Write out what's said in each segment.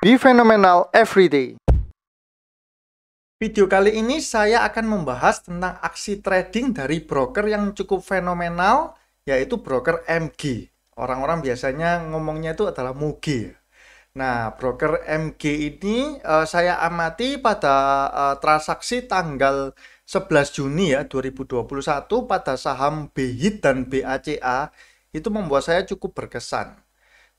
Be Phenomenal Every Day. Video kali ini saya akan membahas tentang aksi trading dari broker yang cukup fenomenal, yaitu broker MG. Orang-orang biasanya ngomongnya itu adalah MUGI. Nah, broker MG ini uh, saya amati pada uh, transaksi tanggal 11 Juni ya 2021 pada saham BHIT dan BACA itu membuat saya cukup berkesan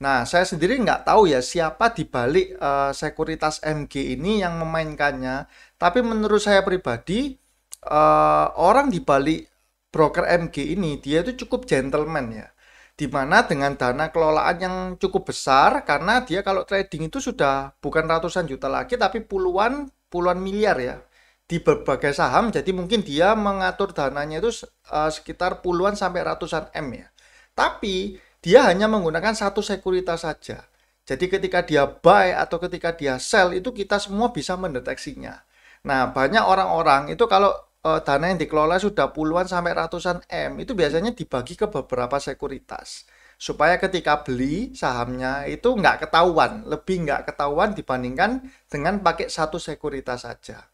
Nah, saya sendiri nggak tahu ya siapa di balik uh, sekuritas MG ini yang memainkannya. Tapi menurut saya pribadi, uh, orang di balik broker MG ini dia itu cukup gentleman ya. Dimana dengan dana kelolaan yang cukup besar, karena dia kalau trading itu sudah bukan ratusan juta lagi, tapi puluhan puluhan miliar ya di berbagai saham. Jadi mungkin dia mengatur dananya itu uh, sekitar puluhan sampai ratusan m ya. Tapi dia hanya menggunakan satu sekuritas saja. Jadi ketika dia buy atau ketika dia sell itu kita semua bisa mendeteksinya. Nah, banyak orang-orang itu kalau uh, dana yang dikelola sudah puluhan sampai ratusan M itu biasanya dibagi ke beberapa sekuritas supaya ketika beli sahamnya itu nggak ketahuan, lebih nggak ketahuan dibandingkan dengan pakai satu sekuritas saja.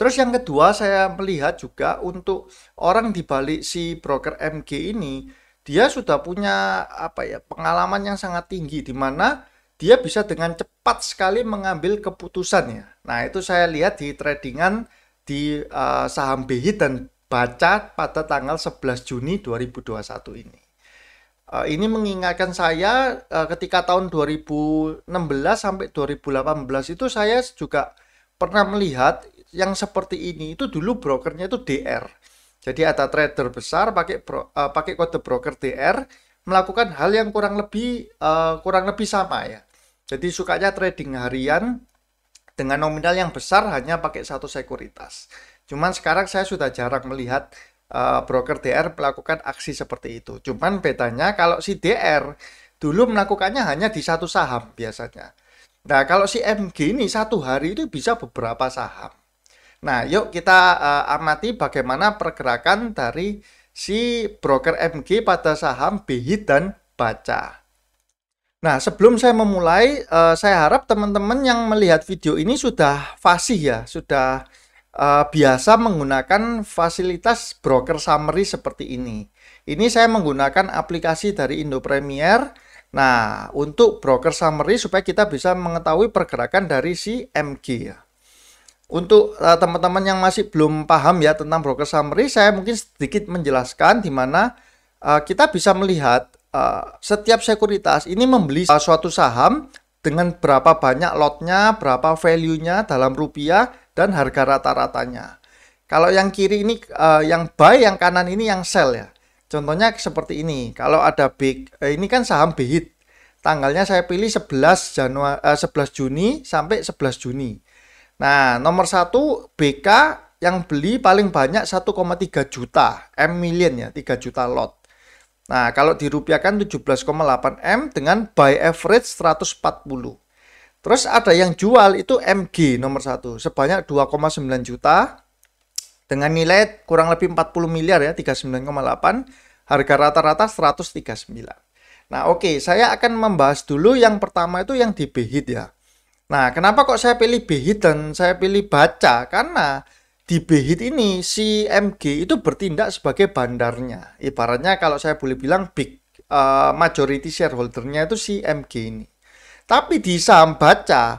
Terus yang kedua saya melihat juga untuk orang di balik si broker MG ini dia sudah punya apa ya pengalaman yang sangat tinggi di mana dia bisa dengan cepat sekali mengambil keputusannya. Nah itu saya lihat di tradingan di uh, saham BI dan baca pada tanggal 11 Juni 2021 ini. Uh, ini mengingatkan saya uh, ketika tahun 2016 sampai 2018 itu saya juga pernah melihat yang seperti ini itu dulu brokernya itu DR. Jadi ada trader besar pakai bro, uh, pakai kode broker DR melakukan hal yang kurang lebih uh, kurang lebih sama ya. Jadi sukanya trading harian dengan nominal yang besar hanya pakai satu sekuritas. Cuman sekarang saya sudah jarang melihat uh, broker DR melakukan aksi seperti itu. Cuman bedanya kalau si DR dulu melakukannya hanya di satu saham biasanya. Nah kalau si MG ini satu hari itu bisa beberapa saham. Nah, yuk kita uh, amati bagaimana pergerakan dari si broker MG pada saham BI dan Baca. Nah, sebelum saya memulai, uh, saya harap teman-teman yang melihat video ini sudah fasih ya, sudah uh, biasa menggunakan fasilitas broker summary seperti ini. Ini saya menggunakan aplikasi dari Indo Premier. Nah, untuk broker summary supaya kita bisa mengetahui pergerakan dari si MG ya. Untuk eh, teman-teman uh, yang masih belum paham ya tentang broker summary, saya mungkin sedikit menjelaskan di mana uh, kita bisa melihat uh, setiap sekuritas ini membeli uh, suatu saham dengan berapa banyak lotnya, berapa value-nya dalam rupiah dan harga rata-ratanya. Kalau yang kiri ini uh, yang buy, yang kanan ini yang sell ya. Contohnya seperti ini. Kalau ada big eh, ini kan saham BIT. Tanggalnya saya pilih 11 Januari uh, 11 Juni sampai 11 Juni. Nah, nomor satu BK yang beli paling banyak 1,3 juta M million ya, 3 juta lot. Nah, kalau dirupiahkan 17,8 M dengan buy average 140. Terus ada yang jual itu MG nomor satu sebanyak 2,9 juta dengan nilai kurang lebih 40 miliar ya, 39,8. Harga rata-rata 139. Nah, oke, okay, saya akan membahas dulu yang pertama itu yang di ya. Nah, kenapa kok saya pilih behit dan saya pilih baca? Karena di behit ini si MG itu bertindak sebagai bandarnya. Ibaratnya kalau saya boleh bilang big uh, majority nya itu si MG ini. Tapi di saham baca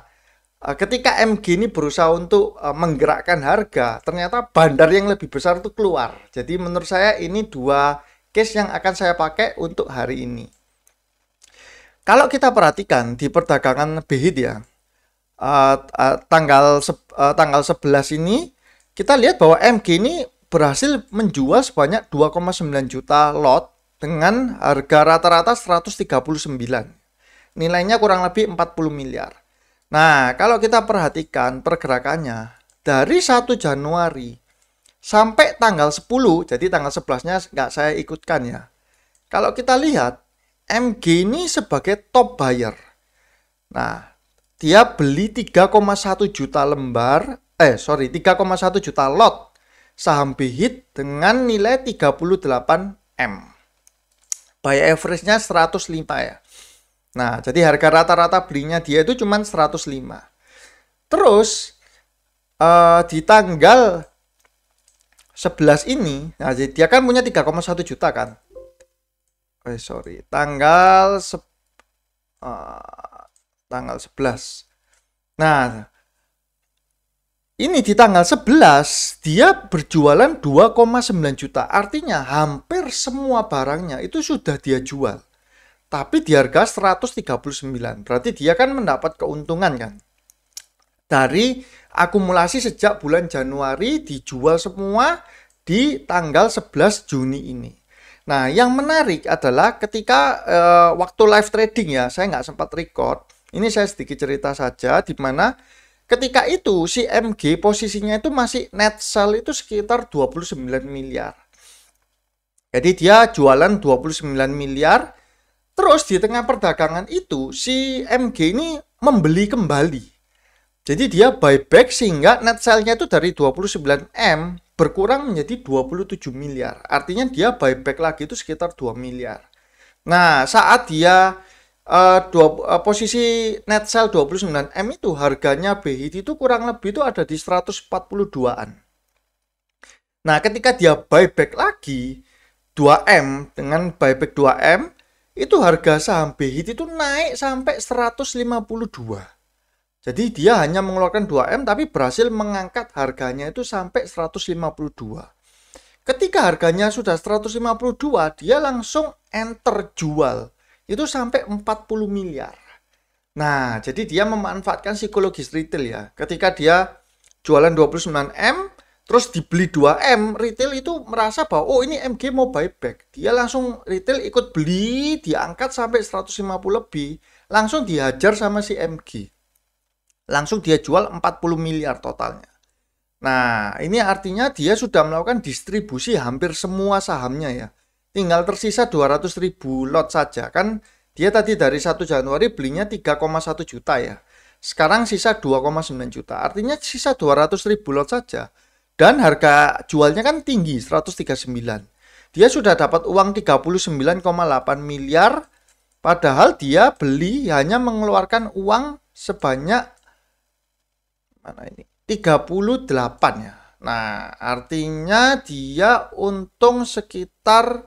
eh, ketika MG ini berusaha untuk eh, menggerakkan harga, ternyata bandar yang lebih besar itu keluar. Jadi menurut saya ini dua case yang akan saya pakai untuk hari ini. Kalau kita perhatikan di perdagangan behit ya, uh, tanggal uh, tanggal 11 ini kita lihat bahwa MG ini berhasil menjual sebanyak 2,9 juta lot dengan harga rata-rata 139. Nilainya kurang lebih 40 miliar. Nah, kalau kita perhatikan pergerakannya dari 1 Januari sampai tanggal 10, jadi tanggal 11-nya nggak saya ikutkan ya. Kalau kita lihat, MG ini sebagai top buyer. Nah, dia beli 3,1 juta lembar, eh sorry 3,1 juta lot saham Bihit dengan nilai 38 M. Buy average-nya 105 ya. Nah, jadi harga rata-rata belinya dia itu cuma 105. Terus uh, di tanggal 11 ini, nah jadi dia kan punya 3,1 juta kan. Eh sorry, tanggal se eh, tanggal 11. Nah, ini di tanggal 11 dia berjualan 2,9 juta. Artinya hampir semua barangnya itu sudah dia jual. Tapi di harga 139. Berarti dia kan mendapat keuntungan kan. Dari akumulasi sejak bulan Januari dijual semua di tanggal 11 Juni ini. Nah, yang menarik adalah ketika uh, waktu live trading ya, saya nggak sempat record ini saya sedikit cerita saja di mana ketika itu si MG posisinya itu masih net sell itu sekitar 29 miliar. Jadi dia jualan 29 miliar terus di tengah perdagangan itu si MG ini membeli kembali. Jadi dia buyback sehingga net sell-nya itu dari 29M berkurang menjadi 27 miliar. Artinya dia buyback lagi itu sekitar 2 miliar. Nah, saat dia Eh, dua, uh, posisi net sell 29M itu harganya BHIT itu kurang lebih itu ada di 142-an. Nah, ketika dia buyback lagi 2M dengan buyback 2M itu harga saham BHIT itu naik sampai 152. Jadi dia hanya mengeluarkan 2M tapi berhasil mengangkat harganya itu sampai 152. Ketika harganya sudah 152, dia langsung enter jual itu sampai 40 miliar. Nah, jadi dia memanfaatkan psikologis retail ya. Ketika dia jualan 29M, terus dibeli 2M, retail itu merasa bahwa, oh ini MG mau buyback. Dia langsung retail ikut beli, diangkat sampai 150 lebih, langsung dihajar sama si MG. Langsung dia jual 40 miliar totalnya. Nah, ini artinya dia sudah melakukan distribusi hampir semua sahamnya ya tinggal tersisa 200 ribu lot saja kan dia tadi dari 1 Januari belinya 3,1 juta ya sekarang sisa 2,9 juta artinya sisa 200 ribu lot saja dan harga jualnya kan tinggi 139 dia sudah dapat uang 39,8 miliar padahal dia beli hanya mengeluarkan uang sebanyak mana ini 38 ya Nah, artinya dia untung sekitar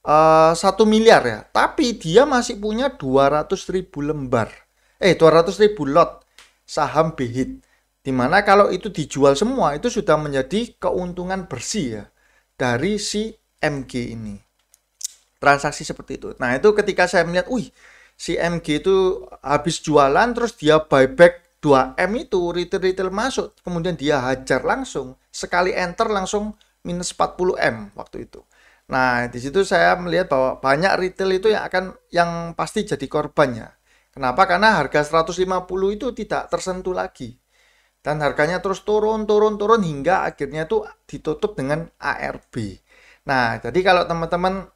Eh, satu miliar ya, tapi dia masih punya 200 ribu lembar, eh 200 ribu lot saham behit. Dimana kalau itu dijual semua itu sudah menjadi keuntungan bersih ya dari si MG ini. Transaksi seperti itu. Nah itu ketika saya melihat, wih si MG itu habis jualan terus dia buyback 2M itu retail-retail masuk. Kemudian dia hajar langsung, sekali enter langsung minus 40M waktu itu. Nah, di situ saya melihat bahwa banyak retail itu yang akan yang pasti jadi korbannya. Kenapa? Karena harga 150 itu tidak tersentuh lagi. Dan harganya terus turun, turun, turun hingga akhirnya itu ditutup dengan ARB. Nah, jadi kalau teman-teman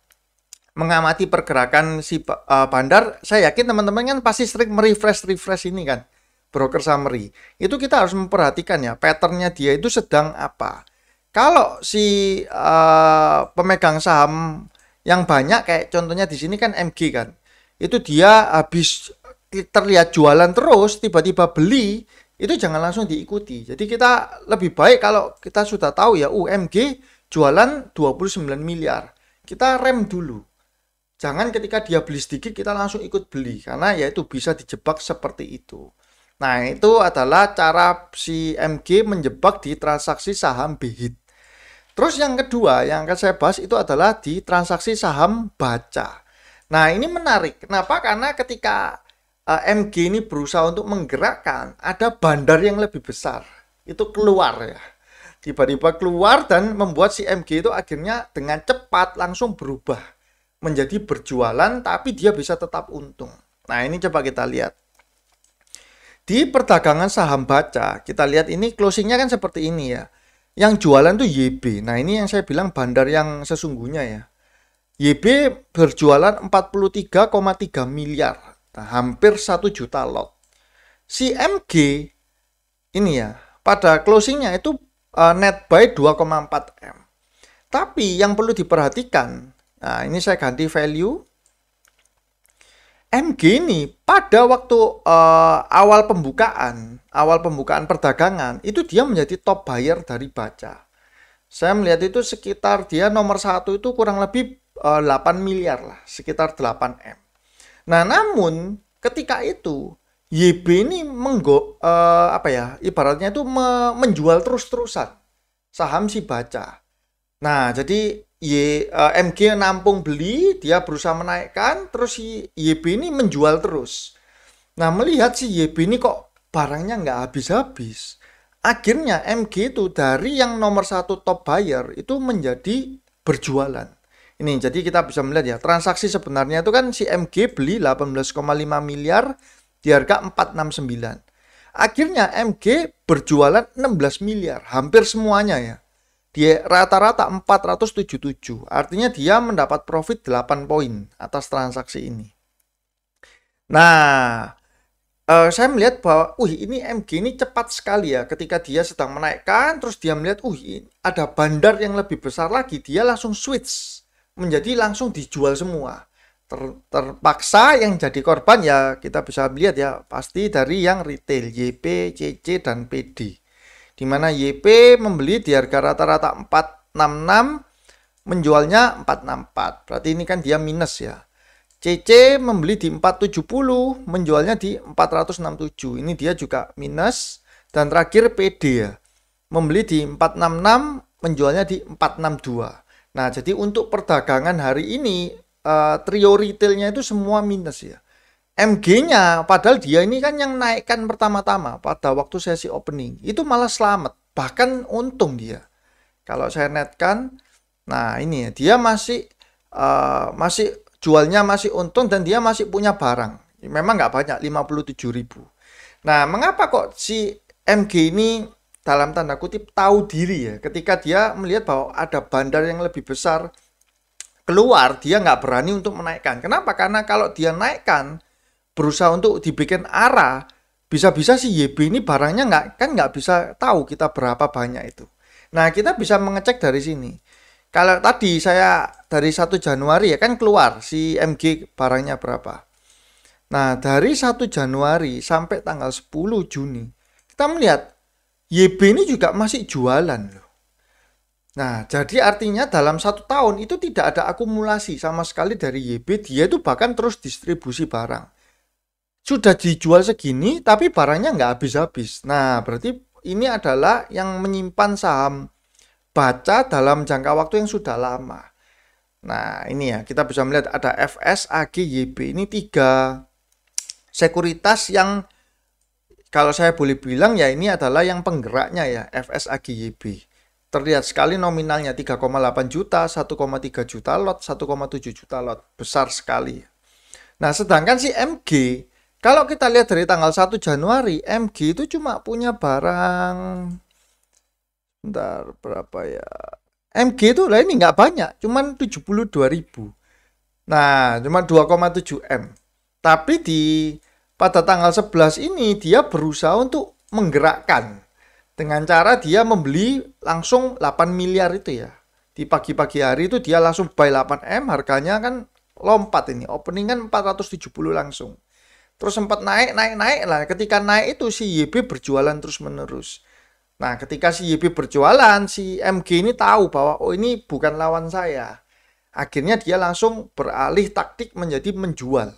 mengamati pergerakan si e, bandar, saya yakin teman-teman kan pasti sering merefresh-refresh ini kan, broker summary. Itu kita harus memperhatikan ya, patternnya dia itu sedang apa kalau si uh, pemegang saham yang banyak kayak contohnya di sini kan MG kan. Itu dia habis terlihat jualan terus tiba-tiba beli itu jangan langsung diikuti. Jadi kita lebih baik kalau kita sudah tahu ya UMG uh, jualan 29 miliar. Kita rem dulu. Jangan ketika dia beli sedikit kita langsung ikut beli karena ya itu bisa dijebak seperti itu. Nah, itu adalah cara si MG menjebak di transaksi saham BHIT. Terus yang kedua yang akan saya bahas itu adalah di transaksi saham baca. Nah ini menarik. Kenapa? Karena ketika uh, eh, MG ini berusaha untuk menggerakkan, ada bandar yang lebih besar. Itu keluar ya. Tiba-tiba keluar dan membuat si MG itu akhirnya dengan cepat langsung berubah. Menjadi berjualan tapi dia bisa tetap untung. Nah ini coba kita lihat. Di perdagangan saham baca, kita lihat ini closingnya kan seperti ini ya yang jualan tuh YB. Nah, ini yang saya bilang bandar yang sesungguhnya ya. YB berjualan 43,3 miliar, nah, hampir 1 juta lot. Si MG ini ya, pada closingnya itu uh, net buy 2,4 M. Tapi yang perlu diperhatikan, nah ini saya ganti value MG ini pada waktu uh, awal pembukaan, awal pembukaan perdagangan, itu dia menjadi top buyer dari baca. Saya melihat itu sekitar dia nomor satu itu kurang lebih uh, eh, 8 miliar lah, sekitar 8 M. Nah, namun ketika itu YB ini menggo uh, apa ya, ibaratnya itu me menjual terus-terusan saham si baca. Nah, jadi Y, uh, eh, MG nampung beli, dia berusaha menaikkan, terus si YB ini menjual terus. Nah melihat si YB ini kok barangnya nggak habis-habis. Akhirnya MG itu dari yang nomor satu top buyer itu menjadi berjualan. Ini jadi kita bisa melihat ya transaksi sebenarnya itu kan si MG beli 18,5 miliar di harga 469. Akhirnya MG berjualan 16 miliar, hampir semuanya ya. Dia rata-rata 477. Artinya dia mendapat profit 8 poin atas transaksi ini. Nah, uh, saya melihat bahwa, uh ini MG ini cepat sekali ya. Ketika dia sedang menaikkan, terus dia melihat, uh ada bandar yang lebih besar lagi. Dia langsung switch menjadi langsung dijual semua. Ter, terpaksa yang jadi korban ya kita bisa melihat ya pasti dari yang retail YP, CC dan PD di mana YP membeli di harga rata-rata 466 menjualnya 464 berarti ini kan dia minus ya CC membeli di 470 menjualnya di 467 ini dia juga minus dan terakhir PD ya membeli di 466 menjualnya di 462 nah jadi untuk perdagangan hari ini uh, trio retailnya itu semua minus ya MG-nya padahal dia ini kan yang naikkan pertama-tama pada waktu sesi opening itu malah selamat bahkan untung dia kalau saya netkan nah ini ya dia masih uh, masih jualnya masih untung dan dia masih punya barang memang nggak banyak 57.000 nah mengapa kok si MG ini dalam tanda kutip tahu diri ya ketika dia melihat bahwa ada bandar yang lebih besar keluar dia nggak berani untuk menaikkan kenapa karena kalau dia naikkan berusaha untuk dibikin arah bisa-bisa si YB ini barangnya nggak kan nggak bisa tahu kita berapa banyak itu. Nah kita bisa mengecek dari sini. Kalau tadi saya dari 1 Januari ya kan keluar si MG barangnya berapa. Nah dari 1 Januari sampai tanggal 10 Juni kita melihat YB ini juga masih jualan loh. Nah jadi artinya dalam satu tahun itu tidak ada akumulasi sama sekali dari YB dia itu bahkan terus distribusi barang sudah dijual segini tapi barangnya nggak habis-habis. Nah, berarti ini adalah yang menyimpan saham baca dalam jangka waktu yang sudah lama. Nah, ini ya, kita bisa melihat ada FS, AG, YB. Ini tiga sekuritas yang kalau saya boleh bilang ya ini adalah yang penggeraknya ya, FS, AG, YB. Terlihat sekali nominalnya 3,8 juta, 1,3 juta lot, 1,7 juta lot. Besar sekali. Nah, sedangkan si MG kalau kita lihat dari tanggal 1 Januari, MG itu cuma punya barang Bentar, berapa ya? MG itu lah ini nggak banyak, cuman dua ribu. Nah, cuma 2,7 M. Tapi di pada tanggal 11 ini dia berusaha untuk menggerakkan dengan cara dia membeli langsung 8 miliar itu ya. Di pagi-pagi hari itu dia langsung buy 8 M, harganya kan lompat ini. Opening kan 470 langsung. Terus sempat naik, naik, naik lah. Ketika naik itu si YB berjualan terus menerus. Nah, ketika si YB berjualan, si MG ini tahu bahwa oh ini bukan lawan saya. Akhirnya dia langsung beralih taktik menjadi menjual.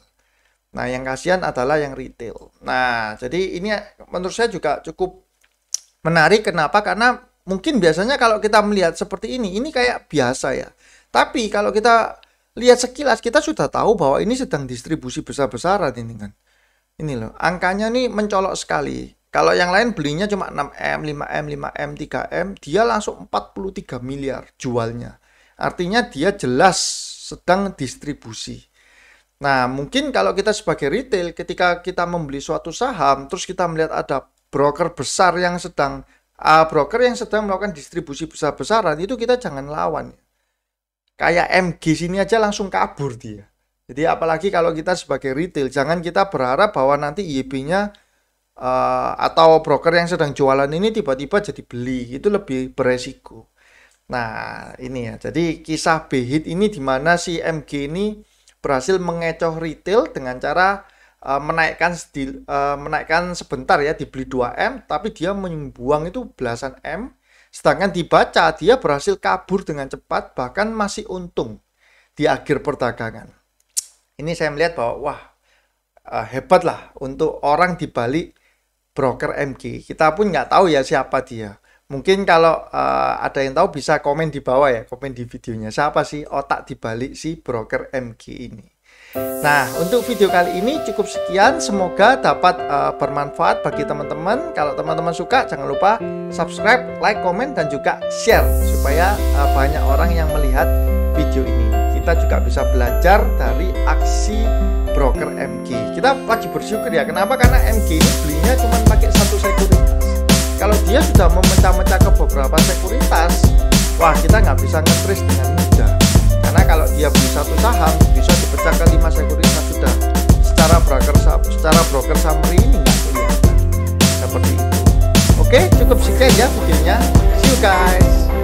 Nah, yang kasihan adalah yang retail. Nah, jadi ini menurut saya juga cukup menarik. Kenapa? Karena mungkin biasanya kalau kita melihat seperti ini, ini kayak biasa ya. Tapi kalau kita lihat sekilas, kita sudah tahu bahwa ini sedang distribusi besar-besaran ini kan ini loh angkanya nih mencolok sekali kalau yang lain belinya cuma 6M, 5M, 5M, 3M, dia langsung 43 miliar jualnya. Artinya dia jelas sedang distribusi. Nah, mungkin kalau kita sebagai retail ketika kita membeli suatu saham terus kita melihat ada broker besar yang sedang uh, broker yang sedang melakukan distribusi besar-besaran itu kita jangan lawan. Kayak MG sini aja langsung kabur dia jadi apalagi kalau kita sebagai retail, jangan kita berharap bahwa nanti IEP-nya uh, eh, atau broker yang sedang jualan ini tiba-tiba jadi beli, itu lebih beresiko. Nah, ini ya. Jadi kisah behit ini di mana si MG ini berhasil mengecoh retail dengan cara eh, menaikkan eh, menaikkan sebentar ya dibeli 2M tapi dia membuang itu belasan M sedangkan dibaca dia berhasil kabur dengan cepat bahkan masih untung di akhir perdagangan ini saya melihat bahwa wah eh, hebat lah untuk orang di balik broker MG. Kita pun nggak tahu ya siapa dia. Mungkin kalau uh, ada yang tahu bisa komen di bawah ya, komen di videonya. Siapa sih otak di balik si broker MG ini? Nah, untuk video kali ini cukup sekian. Semoga dapat uh, bermanfaat bagi teman-teman. Kalau teman-teman suka, jangan lupa subscribe, like, komen, dan juga share supaya uh, banyak orang yang melihat video ini kita juga bisa belajar dari aksi broker MG kita wajib bersyukur ya kenapa karena MG ini belinya cuma pakai satu sekuritas kalau dia sudah memecah-mecah ke beberapa sekuritas wah kita nggak bisa ngetris dengan mudah karena kalau dia beli satu saham bisa dipecah ke lima sekuritas sudah secara broker secara broker summary ini nggak kelihatan seperti itu oke cukup sekian ya videonya see you guys